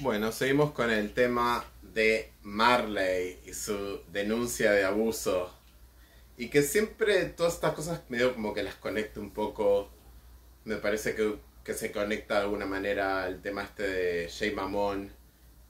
Bueno, seguimos con el tema de Marley y su denuncia de abuso. Y que siempre todas estas cosas medio como que las conecto un poco. Me parece que, se conecta de alguna manera al tema este de Jay Mamón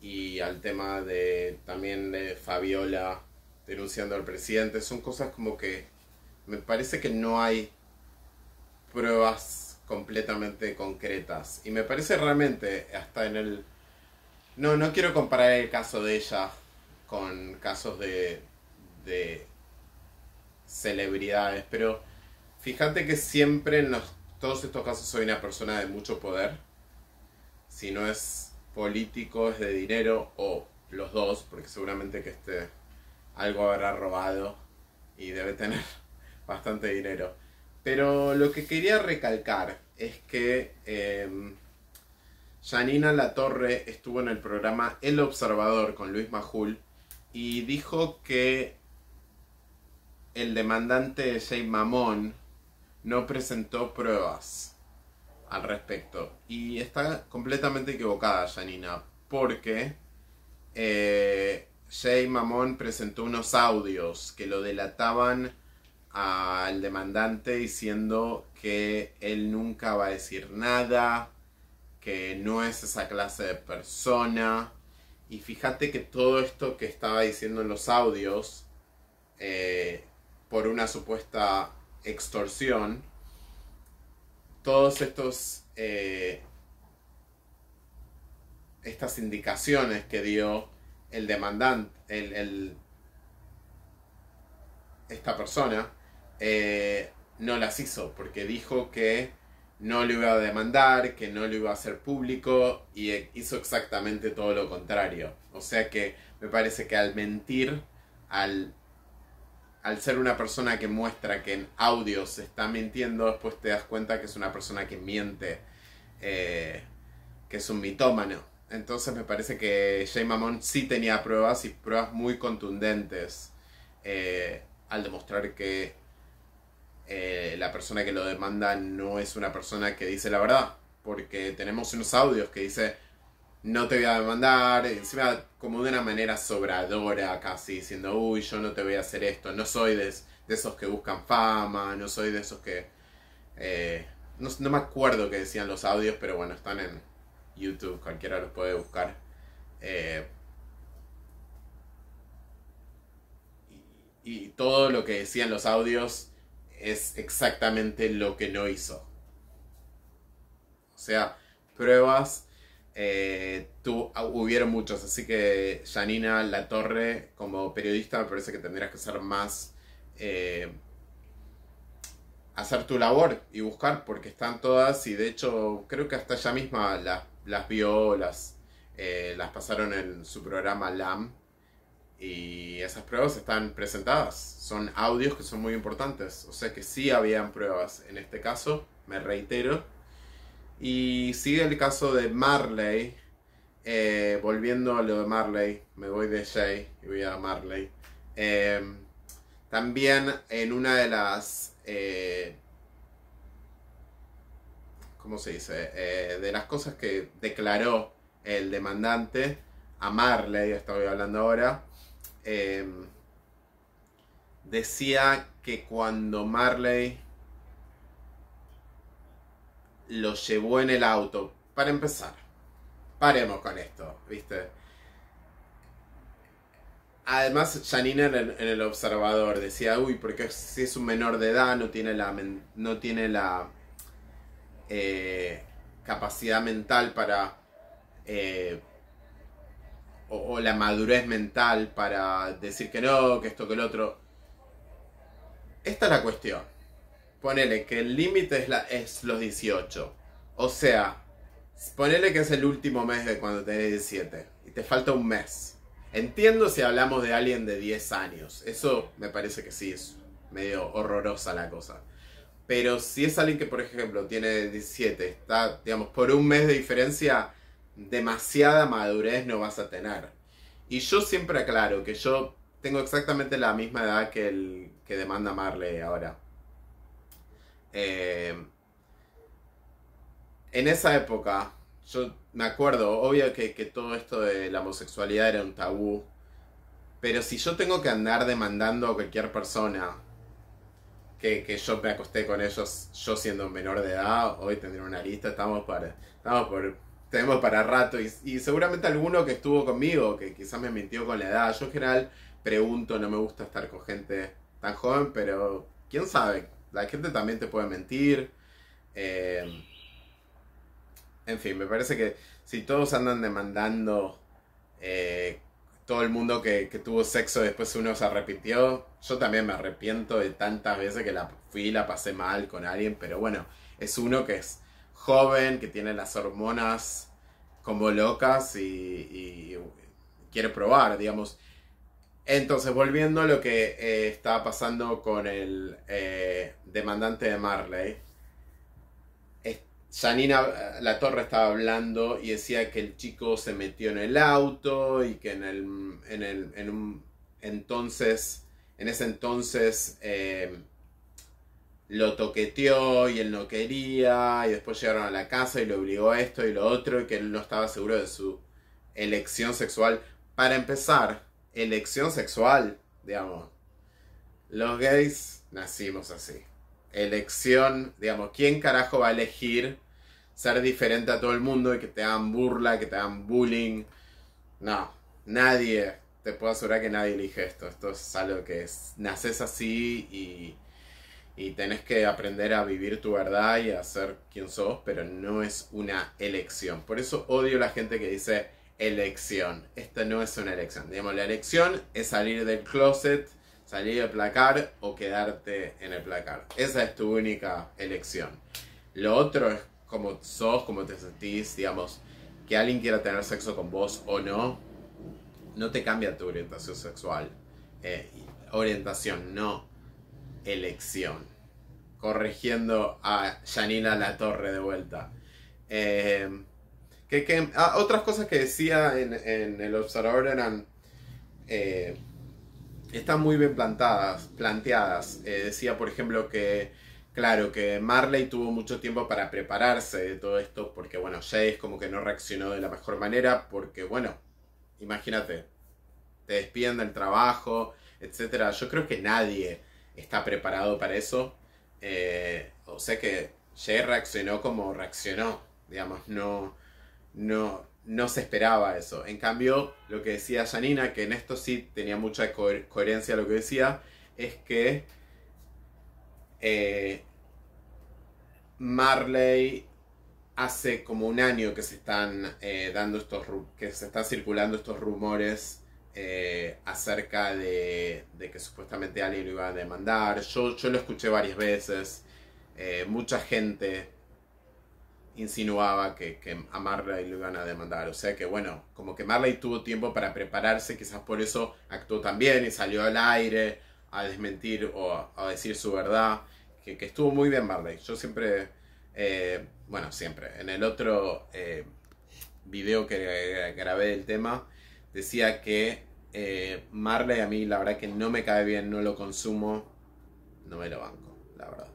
y al tema de también de Fabiola denunciando al presidente. Son cosas como que me parece que no hay pruebas completamente concretas. Y me parece realmente, hasta en el no, no quiero comparar el caso de ella con casos de, celebridades, pero fíjate que siempre en todos estos casos soy una persona de mucho poder. Si no es político, es de dinero o los dos, porque seguramente que esté algo habrá robado y debe tener bastante dinero. Pero lo que quería recalcar es que em, Janina Latorre estuvo en el programa El Observador con Luis Majul y dijo que el demandante Jay Mamón no presentó pruebas al respecto. Y está completamente equivocada Janina, porque eh, Jay Mamón presentó unos audios que lo delataban al demandante diciendo que él nunca va a decir nada, que no es esa clase de persona. Y fíjate que todo esto que estaba diciendo en los audios, eh, por una supuesta extorsión, todos estos... Eh, estas indicaciones que dio el demandante, el, esta persona, eh, no las hizo porque dijo que no lo iba a demandar, que no lo iba a hacer público y hizo exactamente todo lo contrario. O sea que me parece que al mentir, al, al ser una persona que muestra que en audio se está mintiendo, después te das cuenta que es una persona que miente, eh, que es un mitómano. Entonces me parece que Jay Mamón sí tenía pruebas y pruebas muy contundentes eh, al demostrar que eh, la persona que lo demanda no es una persona que dice la verdad. Porque tenemos unos audios que dice, no te voy a demandar, encima como de una manera sobradora casi, diciendo, uy, yo no te voy a hacer esto, no soy de, esos que buscan fama, no soy de esos que... Eh, no, me acuerdo que decían los audios, pero bueno, están en YouTube, cualquiera los puede buscar. Eh, y todo lo que decían los audios es exactamente lo que no hizo. O sea, pruebas eh, ah, hubieron muchos, así que Janina La Torre, como periodista, me parece que tendrías que hacer más. Eh, hacer tu labor y buscar, porque están todas, y de hecho, creo que hasta ella misma las, las vio, las, eh, las pasaron en su programa LAM, y esas pruebas están presentadas. Son audios que son muy importantes. O sea que sí habían pruebas. En este caso, me reitero. Y sigue el caso de Marley. Eh, volviendo a lo de Marley, me voy de Jay y voy a Marley. Eh, también en una de las... Eh, ¿Cómo se dice? de las cosas que declaró el demandante a Marley, estoy hablando ahora, Em, decía que cuando Marley lo llevó en el auto, para empezar, paremos con esto, ¿viste? Además, Janine en, el, observador decía, uy, porque si es un menor de edad no tiene la, no tiene la eh, capacidad mental para eh, o, la madurez mental para decir que no, que esto, que el otro. Esta es la cuestión. Ponele que el límite es, la, es los 18. O sea, ponele que es el último mes de cuando tenés 17 y te falta un mes. Entiendo si hablamos de alguien de 10 años. Eso me parece que sí es medio horrorosa la cosa. Pero si es alguien que, por ejemplo, tiene 17, está, digamos, por un mes de diferencia, demasiada madurez no vas a tener. Y yo siempre aclaro que yo tengo exactamente la misma edad que el que demanda Marley ahora. Eh, en esa época, yo me acuerdo, obvio que, que todo esto de la homosexualidad era un tabú, pero si yo tengo que andar demandando a cualquier persona que, yo me acosté con ellos, yo siendo menor de edad, hoy tendría una lista, estamos, para, estamos por, tenemos para rato y, seguramente alguno que estuvo conmigo, que quizás me mintió con la edad, yo en general pregunto, no me gusta estar con gente tan joven, pero quién sabe, la gente también te puede mentir. Eh, en fin, me parece que si todos andan demandando eh, todo el mundo que, que, tuvo sexo después uno se arrepintió, yo también me arrepiento de tantas veces que la fui y la pasé mal con alguien, pero bueno, es uno que es joven, que tiene las hormonas como locas y, quiere probar, digamos. Entonces, volviendo a lo que eh, estaba pasando con el eh, demandante de Marley, Janina La Torre estaba hablando y decía que el chico se metió en el auto y que en el, en el en un, entonces, en ese entonces, eh, lo toqueteó y él no quería, y después llegaron a la casa y lo obligó a esto y lo otro, y que él no estaba seguro de su elección sexual. Para empezar, elección sexual, digamos, los gays nacimos así. Elección, digamos, ¿quién carajo va a elegir ser diferente a todo el mundo y que te hagan burla, que te hagan bullying? No, nadie, te puedo asegurar que nadie elige esto. Esto es algo que es, naces así y y tenés que aprender a vivir tu verdad y a ser quien sos, pero no es una elección. Por eso odio la gente que dice elección. Esta no es una elección. Digamos, la elección es salir del closet, salir del placar o quedarte en el placar. Esa es tu única elección. Lo otro es cómo sos, cómo te sentís, digamos, que alguien quiera tener sexo con vos o no, no te cambia tu orientación sexual. Eh, orientación, no elección. Corrigiendo a Janina La Torre de vuelta. Eh, que, ah, otras cosas que decía en, el observador eran... Eh, están muy bien plantadas, planteadas. Eh, decía, por ejemplo, que, claro, que Marley tuvo mucho tiempo para prepararse de todo esto, porque, bueno, Jace como que no reaccionó de la mejor manera, porque, bueno, imagínate, te despiden del trabajo, etc. Yo creo que nadie está preparado para eso. Eh, o sea que Jay reaccionó como reaccionó, digamos, no, no, no se esperaba eso. En cambio, lo que decía Janina, que en esto sí tenía mucha coherencia lo que decía, es que eh, Marley hace como un año que se están eh, dando estos que se están circulando estos rumores eh, acerca de, que supuestamente alguien lo iba a demandar. Yo, lo escuché varias veces. Eh, mucha gente insinuaba que, que, a Marley lo iban a demandar. O sea que bueno, como que Marley tuvo tiempo para prepararse, quizás por eso actuó también y salió al aire a desmentir o a, decir su verdad, que, estuvo muy bien Marley. Yo siempre, eh, bueno, siempre, en el otro video que grabé del tema, decía que eh, Marley a mí la verdad que no me cae bien, no lo consumo, no me lo banco, la verdad.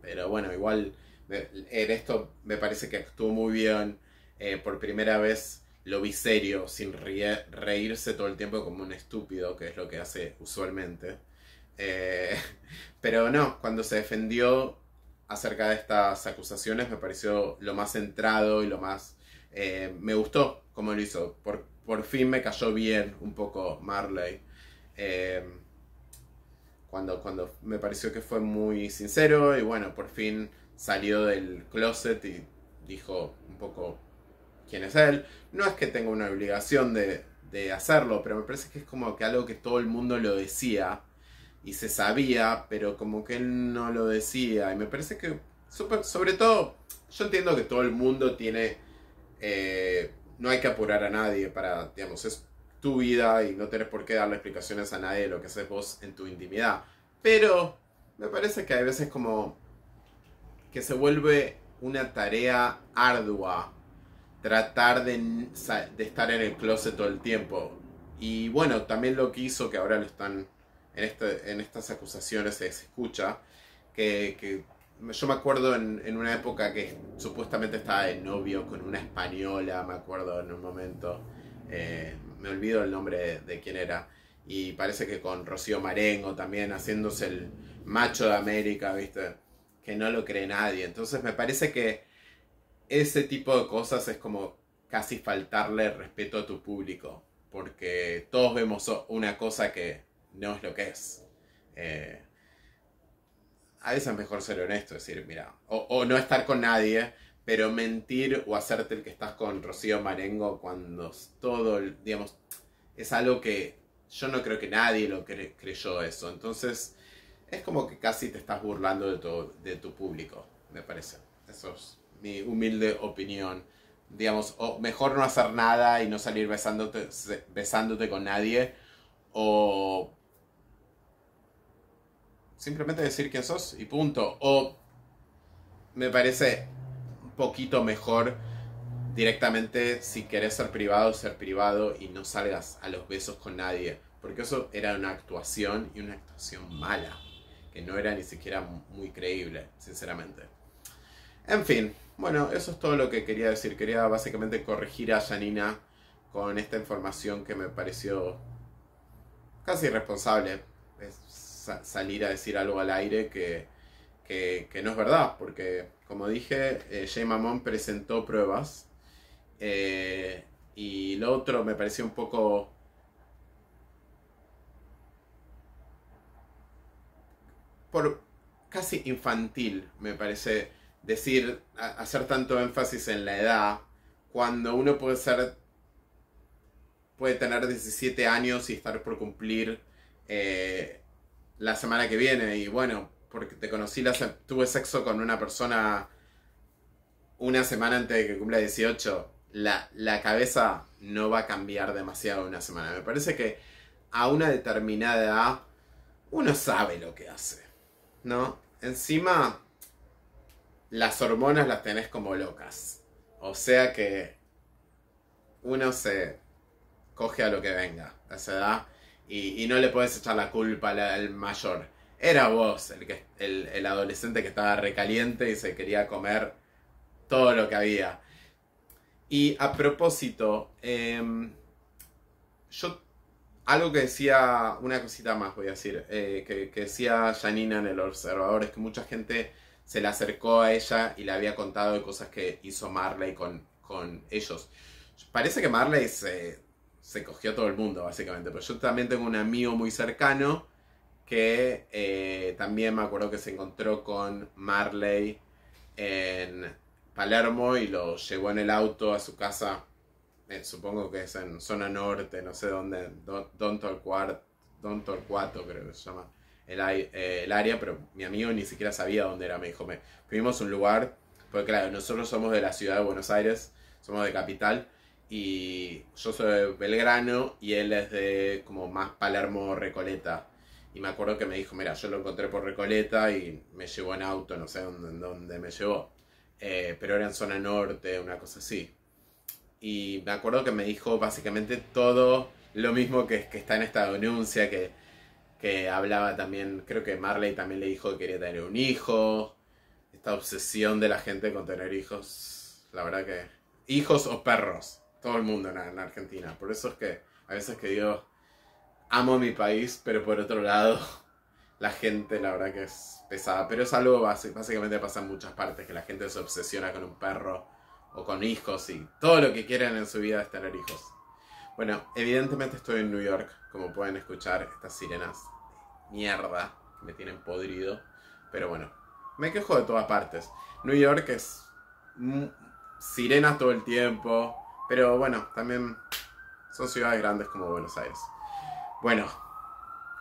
Pero bueno, igual en esto me parece que actuó muy bien. Eh, por primera vez lo vi serio, sin reírse todo el tiempo como un estúpido, que es lo que hace usualmente. Eh, pero no, cuando se defendió acerca de estas acusaciones me pareció lo más centrado y lo más... me gustó como lo hizo, por, por fin me cayó bien un poco Marley. Eh, cuando, cuando me pareció que fue muy sincero y bueno, por fin salió del closet y dijo un poco quién es él. No es que tenga una obligación de, de hacerlo, pero me parece que es como que algo que todo el mundo lo decía y se sabía, pero como que él no lo decía. Y me parece que, sobre todo, yo entiendo que todo el mundo tiene... Eh, no hay que apurar a nadie para, digamos, es tu vida y no tenés por qué darle explicaciones a nadie de lo que haces vos en tu intimidad. Pero me parece que hay veces como que se vuelve una tarea ardua tratar de, estar en el closet todo el tiempo. Y bueno, también lo que hizo, que ahora lo están en, este, estas acusaciones, se escucha, que yo me acuerdo en, en, una época que supuestamente estaba de novio con una española, me acuerdo en un momento, eh, me olvido el nombre de, quién era, y parece que con Rocío Marengo también, haciéndose el macho de América, ¿viste? Que no lo cree nadie. Entonces me parece que ese tipo de cosas es como casi faltarle respeto a tu público, porque todos vemos una cosa que no es lo que es. Eh, a veces es mejor ser honesto, decir, mira, o, no estar con nadie, pero mentir o hacerte el que estás con Rocío Marengo cuando todo, digamos, es algo que yo no creo que nadie lo creyó eso. Entonces, es como que casi te estás burlando de tu, de tu público, me parece. Eso es mi humilde opinión. Digamos, o mejor no hacer nada y no salir besándote, besándote con nadie, o simplemente decir quién sos y punto. O me parece un poquito mejor directamente si querés ser privado, ser privado y no salgas a los besos con nadie. Porque eso era una actuación y una actuación mala, que no era ni siquiera muy creíble, sinceramente. En fin, bueno, eso es todo lo que quería decir. Quería básicamente corregir a Janina con esta información que me pareció casi irresponsable salir a decir algo al aire que, no es verdad, porque como dije, eh, Jay Mamón presentó pruebas eh, y lo otro me pareció un poco... Por, casi infantil, me parece, decir, hacer tanto énfasis en la edad, cuando uno puede ser, puede tener 17 años y estar por cumplir eh, la semana que viene y bueno, porque te conocí, la tuve sexo con una persona una semana antes de que cumpla 18, la, la cabeza no va a cambiar demasiado una semana. Me parece que a una determinada edad uno sabe lo que hace, ¿no? Encima, las hormonas las tenés como locas. O sea que uno se coge a lo que venga. A esa edad y, no le puedes echar la culpa al mayor. Era vos el, que, el, adolescente que estaba recaliente y se quería comer todo lo que había. Y a propósito, em, yo algo que decía, una cosita más voy a decir, eh, que, decía Janina en el observador, es que mucha gente se le acercó a ella y le había contado de cosas que hizo Marley con, con ellos. Parece que Marley se, se cogió todo el mundo, básicamente. Pero yo también tengo un amigo muy cercano que eh, también me acuerdo que se encontró con Marley en Palermo y lo llevó en el auto a su casa. supongo que es en zona norte, no sé dónde, Don, Torcuato, creo que se llama eh, el, área, pero mi amigo ni siquiera sabía dónde era. Me dijo, me fuimos a un lugar, porque claro, nosotros somos de la ciudad de Buenos Aires, somos de capital, y yo soy de Belgrano y él es de como más Palermo Recoleta. Y me acuerdo que me dijo, mira, yo lo encontré por Recoleta y me llevó en auto, no sé dónde, dónde me llevó. Eh, pero era en zona norte, una cosa así. Y me acuerdo que me dijo básicamente todo lo mismo que, está en esta denuncia, que, que hablaba también, creo que Marley también le dijo que quería tener un hijo. Esta obsesión de la gente con tener hijos, la verdad que... Hijos o perros todo el mundo en, Argentina. Por eso es que a veces que digo, amo mi país, pero por otro lado, la gente la verdad que es pesada. Pero es algo básicamente pasa en muchas partes, que la gente se obsesiona con un perro o con hijos y todo lo que quieren en su vida es tener hijos. Bueno, evidentemente estoy en New York, como pueden escuchar, estas sirenas mierda que me tienen podrido. Pero bueno, me quejo de todas partes. New York es sirenas todo el tiempo, pero bueno, también son ciudades grandes como Buenos Aires. Bueno,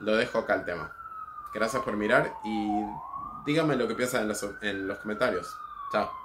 lo dejo acá el tema. Gracias por mirar y díganme lo que piensan en los, en los comentarios. Chao.